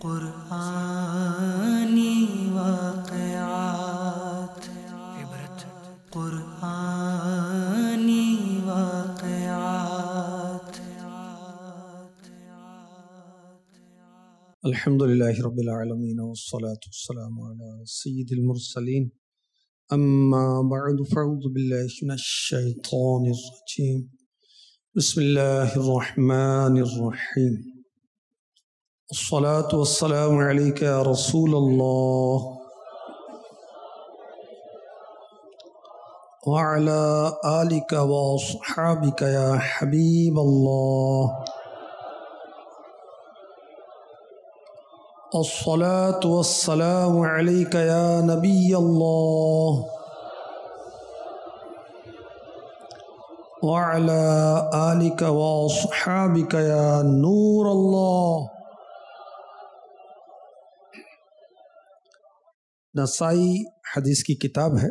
قرآني واقعات عبرت قرآني واقعات الحمد لله رب العالمين والصلاة والسلام على سيد المرسلين أما بعد فأعوذ بالله من الشيطان الرجيم بسم الله الرحمن الرحيم الصلاة والسلام عليك يا رسول الله وعلى آلك وأصحابك يا حبيب الله الصلاة والسلام عليك يا نبي الله وعلى آلك وأصحابك يا نور الله नसाई हदीस की किताब है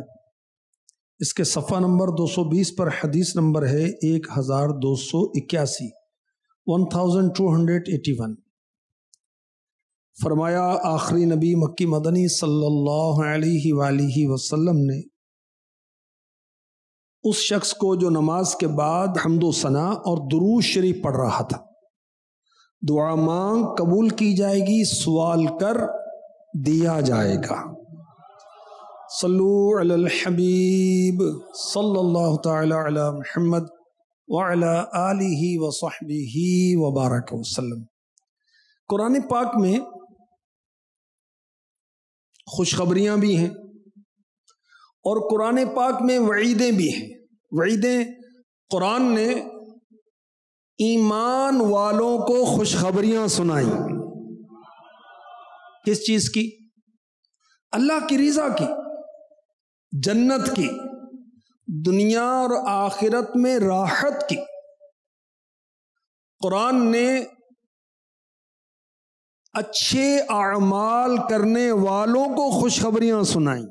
इसके सफ़ा नंबर 220 पर हदीस नंबर है एक हज़ार दो सौ इक्यासी one thousand two hundred eighty one फरमाया आखिरी नबी मक्की मदनी सल्लल्लाहु अलैहि वसल्लम ने उस शख्स को जो नमाज के बाद हमदोसना सना और दरूज शरीफ पढ़ रहा था दुआ मांग कबूल की जाएगी सवाल कर दिया जाएगा सल्लूबीब सल्ला महमद वली वसहबी वबारक वसलम कुरान पाक में खुशखबरियाँ भी हैं और कुरान पाक में वईदें भी हैं वईदें कुरान ने ईमान वालों को खुशखबरियाँ सुनाई किस चीज़ की अल्लाह की रज़ा की जन्नत की दुनिया और आखिरत में राहत की कुरान ने अच्छे अमाल करने वालों को खुशखबरियां सुनाई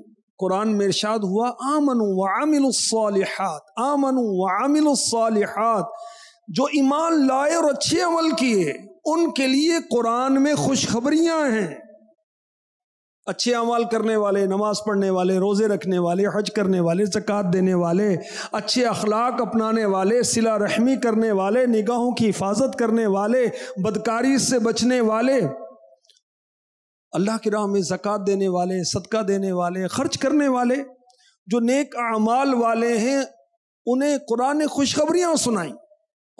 कुरान में इरशाद हुआ आमनु वामिलसालहत आमन वामिलसालहत जो ईमान लाए और अच्छे अमल किए उनके लिए कुरान में खुशखबरियां हैं अच्छे अमाल करने वाले नमाज़ पढ़ने वाले रोज़े रखने वाले हज करने वाले जक़ात देने वाले अच्छे अखलाक अपनाने वाले सिला रहमी करने वाले निगाहों की हिफाजत करने वाले बदकारी से बचने वाले अल्लाह की राह में जक़ात देने वाले सदका देने वाले खर्च करने वाले जो नेक अमाल वाले हैं उन्हें कुरान ने खुशखबरियाँ सुनाई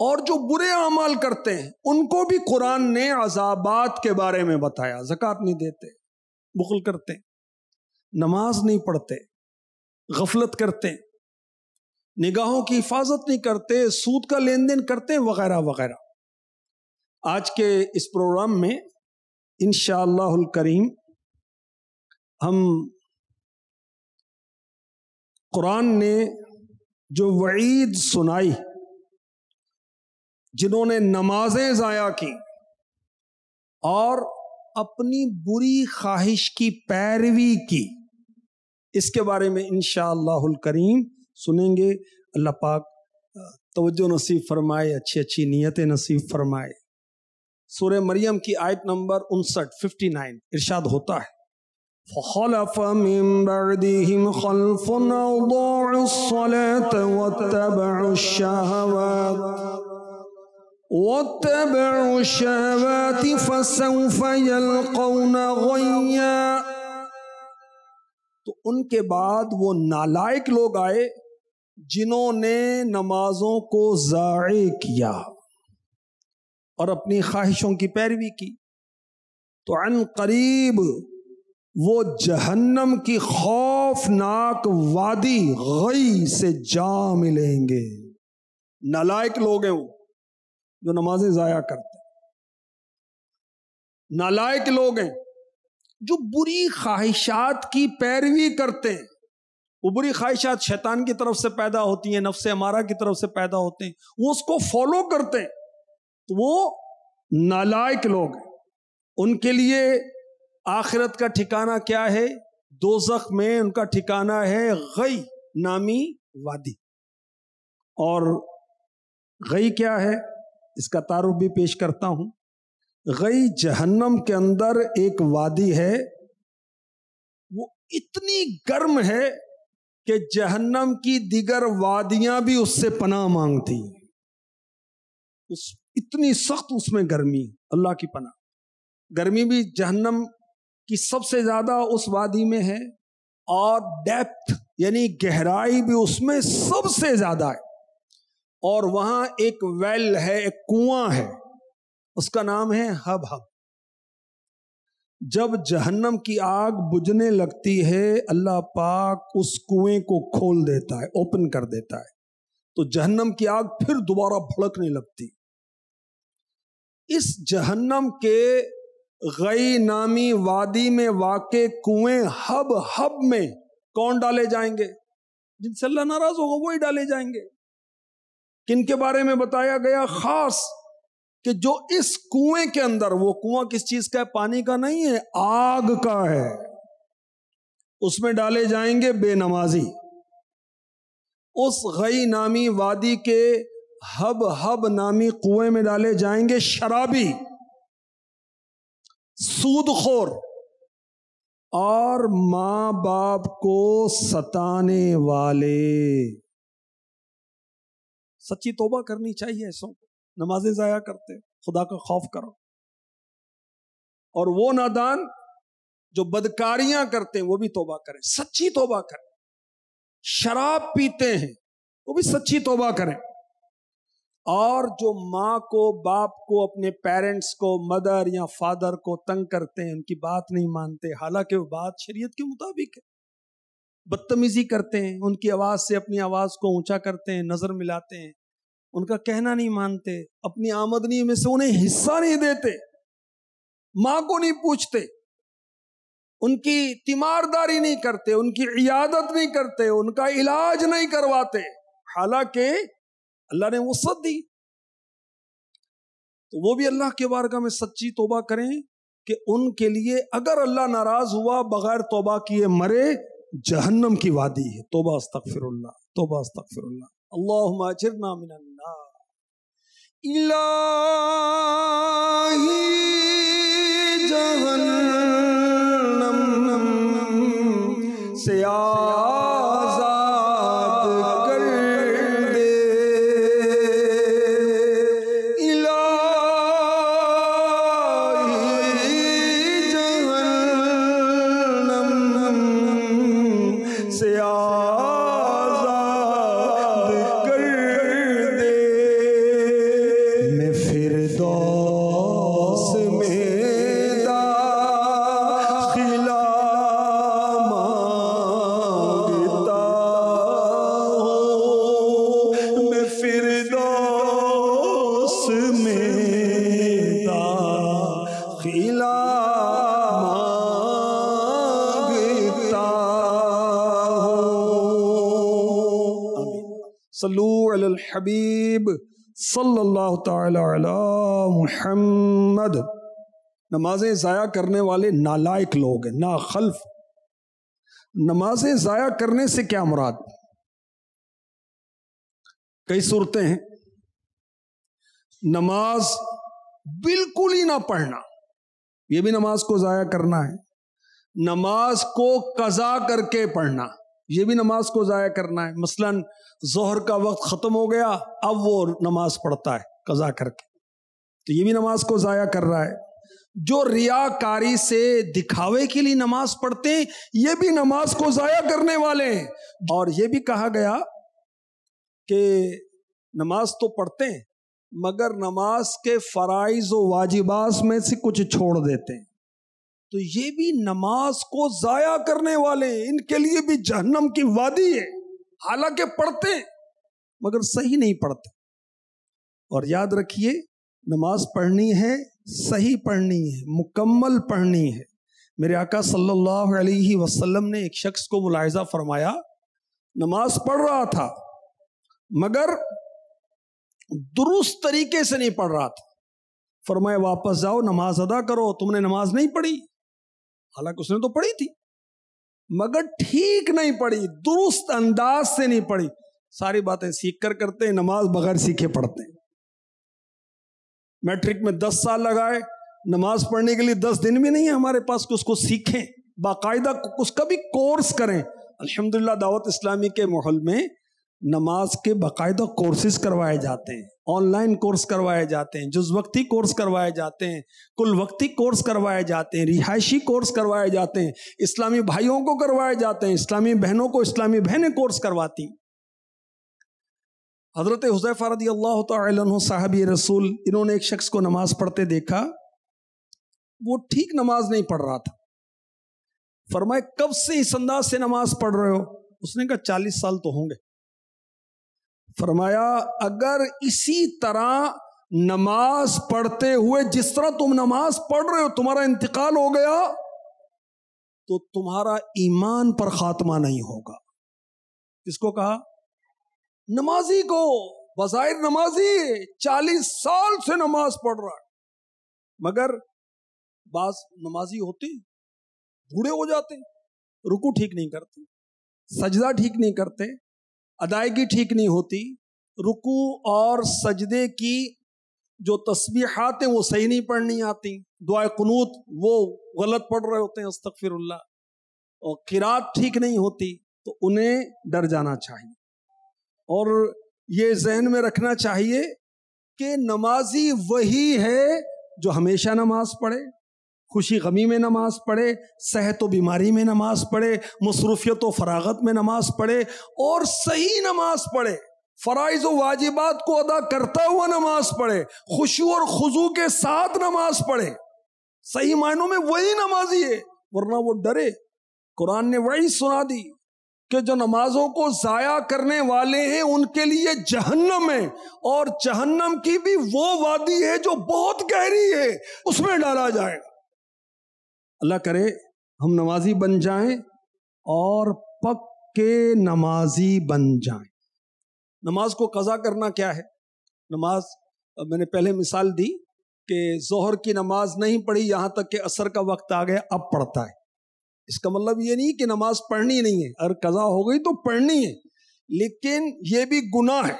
और जो बुरे अमाल करते हैं उनको भी कुरान ने अजाबात के बारे में बताया जक़ात नहीं देते बुखल करते नमाज नहीं पढ़ते गफलत करते निगाहों की हिफाजत नहीं करते सूद का लेन देन करते वगैरह वगैरह आज के इस प्रोग्राम में इन करीम हम कुरान ने जो वईद सुनाई जिन्होंने नमाजें ज़ाया की और अपनी बुरी ख्वाहिश की पैरवी की इसके बारे में इन करीम सुनेंगे अल्लाह पाक तो नसीब फरमाए अच्छी अच्छी नीयतें नसीब फरमाए सूर्य मरियम की आयत नंबर उनसठ फिफ्टी नाइन इर्शाद होता है فخلف من بعدهم خلف أضاعوا الصلاة واتبعوا الشهوات واتبعوا الشهوات فسوف يلقون غيا तो उनके बाद वो नालायक लोग आए जिन्होंने नमाजों को ज़ाय किया और अपनी ख्वाहिशों की पैरवी की तो अन करीब वो जहन्नम की खौफनाक वादी गई से जा मिलेंगे नालायक लोग हैं वो जो नमाजें ज़ाया करते हैं नालायक लोग हैं जो बुरी ख्वाहिशात की पैरवी करते हैं वो बुरी ख्वाहिशात शैतान की तरफ से पैदा होती हैं नफ्स हमारा की तरफ से पैदा होते हैं वो उसको फॉलो करते हैं तो वो नालायक लोग हैं उनके लिए आखिरत का ठिकाना क्या है दोजख में उनका ठिकाना है गई नामी वादी और गई क्या है इसका तारुफ भी पेश करता हूं गई जहन्नम के अंदर एक वादी है वो इतनी गर्म है कि जहन्नम की दिगर वादियां भी उससे पनाह मांगती उस इतनी सख्त उसमें गर्मी अल्लाह की पनाह गर्मी भी जहन्नम की सबसे ज़्यादा उस वादी में है और डेप्थ यानी गहराई भी उसमें सबसे ज़्यादा है और वहां एक वेल है एक कुआं है उसका नाम है हब हब जब जहन्नम की आग बुझने लगती है अल्लाह पाक उस कुएं को खोल देता है ओपन कर देता है तो जहन्नम की आग फिर दोबारा भड़कने लगती इस जहन्नम के गई नामी वादी में वाक़ कुएं हब हब में कौन डाले जाएंगे जिनसे अल्लाह नाराज होगा वही डाले जाएंगे किन के बारे में बताया गया खास कि जो इस कुएं के अंदर वो कुआं किस चीज का है पानी का नहीं है आग का है उसमें डाले जाएंगे बेनमाजी उस गई नामी वादी के हब हब नामी कुएं में डाले जाएंगे शराबी सूदखोर और मां बाप को सताने वाले सच्ची तोबा करनी चाहिए ऐसों को नमाजें ज़ाया करते खुदा का खौफ करो और वो नादान जो बदकारियां करते हैं वो भी तोबा करें सच्ची तोबा करें शराब पीते हैं वो भी सच्ची तोबा करें और जो माँ को बाप को अपने पेरेंट्स को मदर या फादर को तंग करते हैं उनकी बात नहीं मानते हालांकि वो बात शरीयत के मुताबिक है बदतमीजी करते हैं उनकी आवाज़ से अपनी आवाज़ को ऊंचा करते हैं नज़र मिलाते हैं उनका कहना नहीं मानते अपनी आमदनी में से उन्हें हिस्सा नहीं देते माँ को नहीं पूछते उनकी तीमारदारी नहीं करते उनकी इयादत नहीं करते उनका इलाज नहीं करवाते हालांकि अल्लाह ने वसत दी तो वो भी अल्लाह के बारगाह में सच्ची तोबा करें कि उनके लिए अगर अल्लाह नाराज हुआ बगैर तोबा किए मरे जहन्नम की वादी है तोबा अस्तगफिरुल्लाह तोबा अस्तगफिरुल्लाह अल्लाहुम्मा जहन्नम से आ हबीब सल्लल्लाहु नमाजें ज़ाया करने वाले नालायक लोग हैं ना खल्फ नमाजें ज़ाया करने से क्या मुराद कई सूरतें हैं नमाज बिल्कुल ही ना पढ़ना यह भी नमाज को ज़ाया करना है नमाज को कज़ा करके पढ़ना यह भी नमाज को ज़ाया करना है मसलन जहर का वक्त ख़त्म हो गया अब वो नमाज पढ़ता है कज़ा करके तो ये भी नमाज को ज़ाया कर रहा है जो रियाकारी से दिखावे के लिए नमाज पढ़ते हैं ये भी नमाज को ज़ाया करने वाले हैं और ये भी कहा गया कि नमाज तो पढ़ते हैं मगर नमाज के फ़राइज़ वाजिबास में से कुछ छोड़ देते हैं तो ये भी नमाज को ज़ाया करने वाले इनके लिए भी जहन्नम की वादी है हालांकि पढ़ते मगर सही नहीं पढ़ते और याद रखिए नमाज पढ़नी है सही पढ़नी है मुकम्मल पढ़नी है मेरे आका सल्लल्लाहु अलैहि वसल्लम ने एक शख्स को मुलायजा फरमाया नमाज पढ़ रहा था मगर दुरुस्त तरीके से नहीं पढ़ रहा था फरमाए वापस जाओ नमाज अदा करो तुमने नमाज नहीं पढ़ी हालांकि उसने तो पढ़ी थी मगर ठीक नहीं पढ़ी दुरुस्त अंदाज से नहीं पढ़ी सारी बातें सीख कर करते हैं नमाज बगैर सीखे पढ़ते हैं मैट्रिक में दस साल लगाए नमाज पढ़ने के लिए दस दिन भी नहीं है हमारे पास कि उसको सीखें बाकायदा उसका भी कोर्स करें अल्हम्दुलिल्लाह दावत इस्लामी के माहौल में नमाज के बाकायदा कोर्सेज करवाए जाते हैं ऑनलाइन कोर्स करवाए जाते हैं जुज वक्ती कोर्स करवाए जाते हैं कुल वक्ती कोर्स करवाए जाते हैं रिहायशी कोर्स करवाए जाते हैं इस्लामी भाइयों को करवाए जाते हैं इस्लामी बहनों को इस्लामी बहनें कोर्स करवाती हजरत हुसैफ फ़ारदी अल्लाह तह साहब रसूल इन्होंने एक शख्स को नमाज पढ़ते देखा वो ठीक नमाज नहीं पढ़ रहा था फरमाए कब से इस अंदाज से नमाज पढ़ रहे हो उसने कहा चालीस साल तो होंगे फरमाया अगर इसी तरह नमाज पढ़ते हुए जिस तरह तुम नमाज पढ़ रहे हो तुम्हारा इंतकाल हो गया तो तुम्हारा ईमान पर खात्मा नहीं होगा किसको कहा नमाजी को बजायर नमाजी चालीस साल से नमाज पढ़ रहा है मगर बास नमाजी होते बूढ़े हो जाते रुकू ठीक नहीं करते सजदा ठीक नहीं करते अदायगी ठीक नहीं होती रुकू और सजदे की जो तस्बीहात हैं वो सही नहीं पढ़नी आती दुआ कनूत वो गलत पढ़ रहे होते हैं अस्तफ़िरल्ला और किरात ठीक नहीं होती तो उन्हें डर जाना चाहिए और ये जहन में रखना चाहिए कि नमाजी वही है जो हमेशा नमाज पढ़े खुशी गमी में नमाज पढ़े सेहत तो व बीमारी में नमाज पढ़े मसरूफियत व फरागत में नमाज पढ़े और सही नमाज पढ़े फ़राइज़ व वाजिबात को अदा करता हुआ नमाज पढ़े खुशी और खुजू के साथ नमाज पढ़े सही मायनों में वही नमाजी है वरना वो डरे कुरान ने वही सुना दी कि जो नमाजों को ज़ाया करने वाले हैं उनके लिए जहन्नम है और जहन्नम की भी वो वादी है जो बहुत गहरी है उसमें डाला जाएगा अल्लाह करे हम नमाजी बन जाएं और पक्के नमाजी बन जाएं नमाज को कज़ा करना क्या है नमाज मैंने पहले मिसाल दी कि जोहर की नमाज नहीं पढ़ी यहाँ तक कि असर का वक्त आ गया अब पढ़ता है इसका मतलब ये नहीं कि नमाज पढ़नी नहीं है अगर कज़ा हो गई तो पढ़नी है लेकिन ये भी गुना है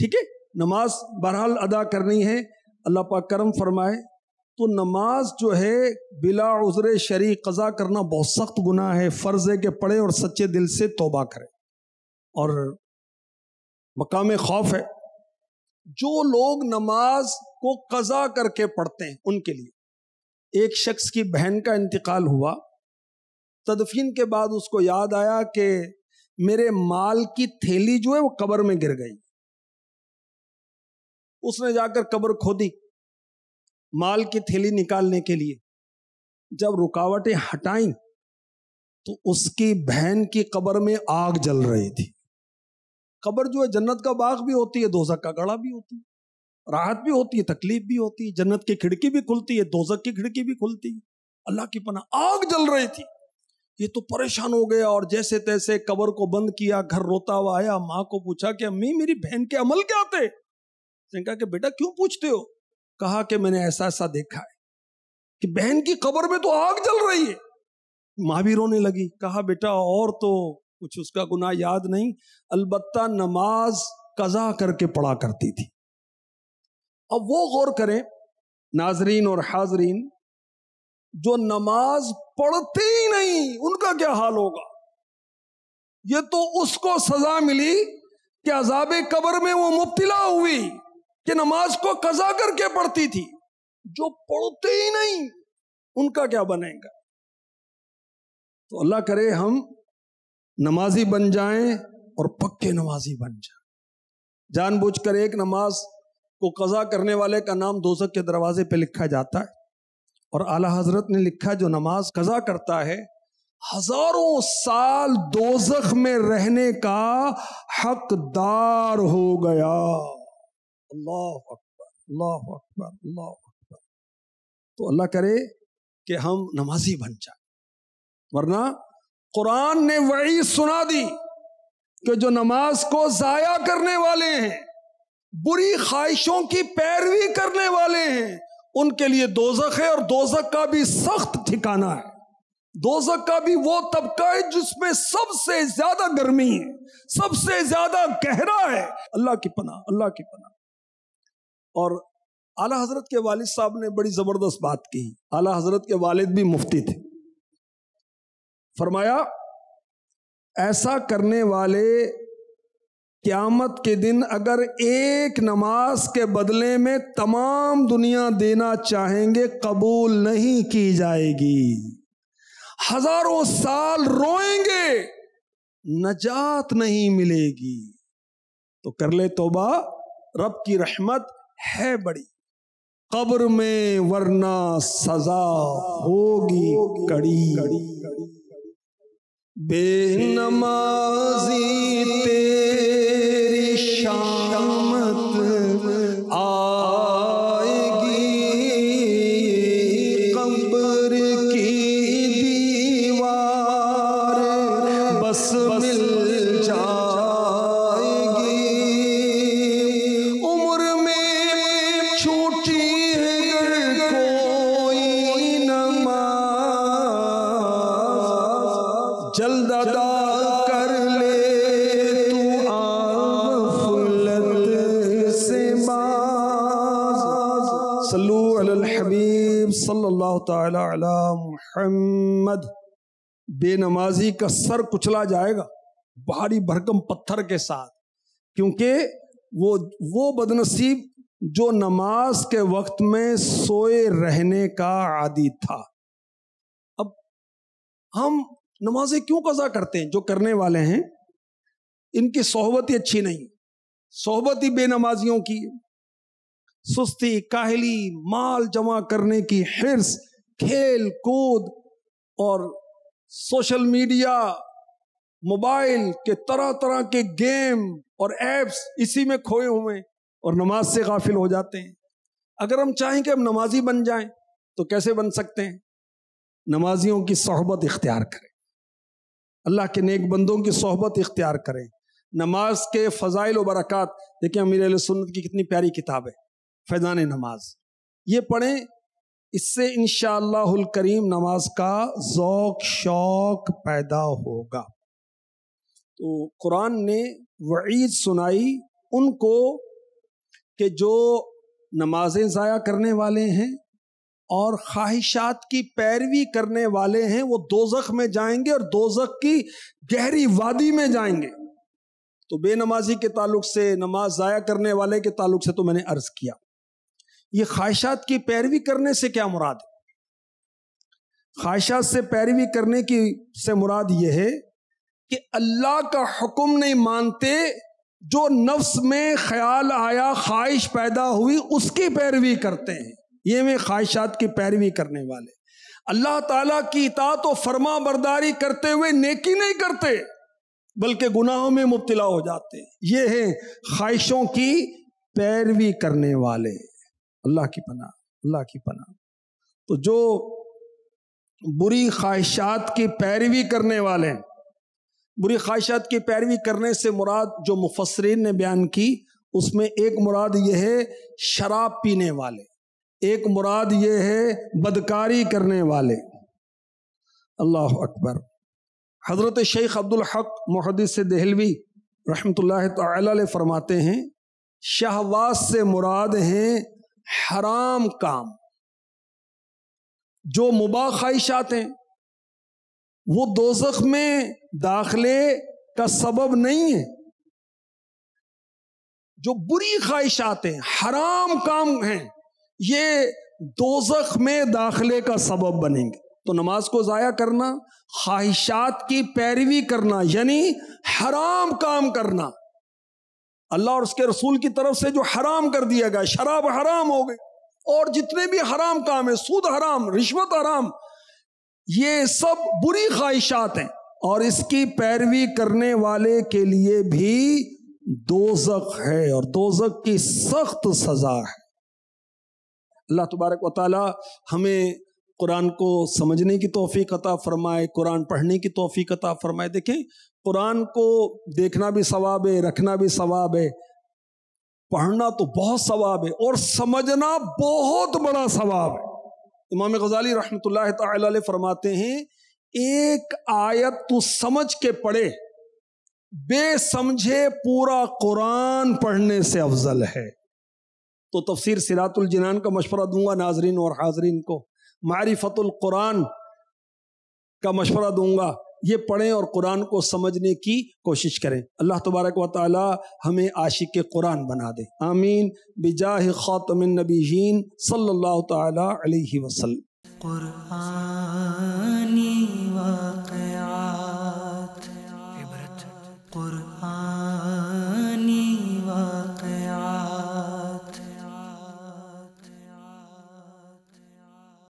ठीक है नमाज बहरहाल अदा करनी है अल्लाह पाक करम फरमाए तो नमाज जो है बिला उजर शरी कज़ा करना बहुत सख्त गुना है फ़र्ज़ है कि पढ़े और सच्चे दिल से तोबा करें और मकाम खौफ है जो लोग नमाज को कज़ा करके पढ़ते हैं उनके लिए एक शख्स की बहन का इंतकाल हुआ तदफीन के बाद उसको याद आया कि मेरे माल की थैली जो है वो कब्र में गिर गई उसने जाकर कब्र खोदी माल की थैली निकालने के लिए जब रुकावटें हटाई तो उसकी बहन की कब्र में आग जल रही थी कब्र जो है जन्नत का बाग भी होती है दोजक का गड़ा भी होती है राहत भी होती है तकलीफ भी होती है जन्नत की खिड़की भी खुलती है दोजक की खिड़की भी खुलती है अल्लाह की पना आग जल रही थी ये तो परेशान हो गया और जैसे तैसे कबर को बंद किया घर रोता हुआ आया माँ को पूछा कि अम्मी मेरी बहन के अमल क्या थे कहा कि बेटा क्यों पूछते हो कहा कि मैंने ऐसा ऐसा देखा है कि बहन की कब्र में तो आग जल रही है माँ भी रोने लगी कहा बेटा और तो कुछ उसका गुनाह याद नहीं अलबत्ता नमाज कजा करके पढ़ा करती थी अब वो गौर करें नाजरीन और हाजरीन जो नमाज पढ़ते ही नहीं उनका क्या हाल होगा ये तो उसको सजा मिली कि अजाब कबर में वो मुब्तला हुई कि नमाज को कजा करके पढ़ती थी जो पढ़ते ही नहीं उनका क्या बनेगा तो अल्लाह करे हम नमाजी बन जाएं और पक्के नमाजी बन जाएं जानबूझकर एक नमाज को कजा करने वाले का नाम दोजक के दरवाजे पे लिखा जाता है और आला हजरत ने लिखा जो नमाज कजा करता है हजारों साल दोजख में रहने का हकदार हो गया अल्लाह अकबर अल्लाह अकबर अल्लाह अकबर तो अल्लाह करे कि हम नमाजी बन जाए वरना कुरान ने वही सुना दी कि जो नमाज को जाया करने वाले हैं बुरी ख्वाहिशों की पैरवी करने वाले हैं उनके लिए दोजक है और दोजक का भी सख्त ठिकाना है दोजक का भी वो तबका है जिसमें सबसे ज्यादा गर्मी है सबसे ज्यादा गहरा है अल्लाह की पना अल्लाह की पना और आला हजरत के वालिद साहब ने बड़ी ज़बरदस्त बात की आला हजरत के वालिद भी मुफ्ती थे फरमाया ऐसा करने वाले क्यामत के दिन अगर एक नमाज के बदले में तमाम दुनिया देना चाहेंगे कबूल नहीं की जाएगी हजारों साल रोएंगे नजात नहीं मिलेगी तो कर ले तोबा रब की रहमत है बड़ी कब्र में वरना सजा होगी कड़ी बेनमाजी तेरी ताला मुहम्मद बेनमाजी का सर कुचला जाएगा भारी भरकम पत्थर के साथ क्योंकि वो वो बदनसीब जो नमाज के वक्त में सोए रहने का आदि था अब हम नमाजें क्यों कज़ा करते हैं जो करने वाले हैं इनकी सोहबत ही अच्छी नहीं सोहबत ही बेनमाजियों की सुस्ती काहली माल जमा करने की हिरस खेल कूद और सोशल मीडिया मोबाइल के तरह तरह के गेम और एप्स इसी में खोए हुए और नमाज से गाफिल हो जाते हैं अगर हम चाहें कि हम नमाजी बन जाएं तो कैसे बन सकते हैं नमाजियों की सोहबत इख्तियार करें अल्लाह के नेक बंदों की सोहबत इख्तियार करें नमाज के फ़जाइल व बरक़ात देखिए अमीर सुन्नत की कितनी प्यारी किताब है फैज़ान नमाज ये पढ़ें इससे इन करीम नमाज का जौक शौक पैदा होगा तो कुरान ने वईद सुनाई उनको कि जो नमाजें ज़ाया करने वाले हैं और ख्वाहिशात की पैरवी करने वाले हैं वो दोजख में जाएंगे और दोजख की गहरी वादी में जाएंगे तो बेनमाजी के ताल्लुक से नमाज ज़ाया करने वाले के ताल्लुक से तो मैंने अर्ज़ किया ये ख्वाहिशात की पैरवी करने से क्या मुराद है ख्वाहिशात से पैरवी करने की से मुराद ये है कि अल्लाह का हुक्म नहीं मानते जो नफ्स में ख्याल आया ख्वाहिश पैदा हुई उसकी पैरवी करते हैं ये वे ख्वाहिशात की पैरवी करने वाले अल्लाह ताला की इतात और फरमा बरदारी करते हुए नेकी नहीं करते बल्कि गुनाहों में मुबतला हो जाते हैं ये हैं ख्वाहिशों की पैरवी करने वाले अल्लाह की पना अल्लाह की पना तो जो बुरी ख्वाहिशात की पैरवी करने वाले बुरी ख्वाहिशात की पैरवी करने से मुराद जो मुफसरीन ने बयान की उसमें एक मुराद यह है शराब पीने वाले एक मुराद यह है बदकारी करने वाले अल्लाह अकबर हज़रत शेख अब्दुल हक मुहदस दहलवी रहमत फरमाते हैं शहवास से मुराद हैं हराम काम जो मुबा ख्वाहिशात हैं वो दोजख में दाखले का सबब नहीं है जो बुरी ख्वाहिशात हैं हराम काम हैं ये दोजख में दाखले का सबब बनेंगे तो नमाज को ज़ाया करना ख्वाहिशात की पैरवी करना यानी हराम काम करना अल्लाह और उसके रसूल की तरफ से जो हराम कर दिया गया शराब हराम हो गई और जितने भी हराम काम है सूद हराम रिश्वत हराम ये सब बुरी ख्वाहिशात हैं और इसकी पैरवी करने वाले के लिए भी दोजक है और दोजक की सख्त सजा है अल्लाह तबारक वाली हमें कुरान को समझने की तोफ़ी अता फ़रमाए कुरान पढ़ने की तोफ़ी अता फ़रमाए देखें कुरान को देखना भी सवाब है रखना भी सवाब है पढ़ना तो बहुत सवाब है और समझना बहुत बड़ा सवाब है इमाम गजाली रहमत फरमाते हैं एक आयत तू समझ के पढ़े बेसमझे पूरा कुरान पढ़ने से अफजल है तो तफसीर सिरातुल जिनान का मशवरा दूंगा नाजरीन और हाजरीन को मारिफतुल कुरान का मशवरा दूंगा ये पढ़ें और कुरान को समझने की कोशिश करें अल्लाह तबारक व ताली हमें आशिक कुरान बना दे आमीन बिजाह खातम नबीन सल्लल्लाहु ताला अलैहि वसल्लम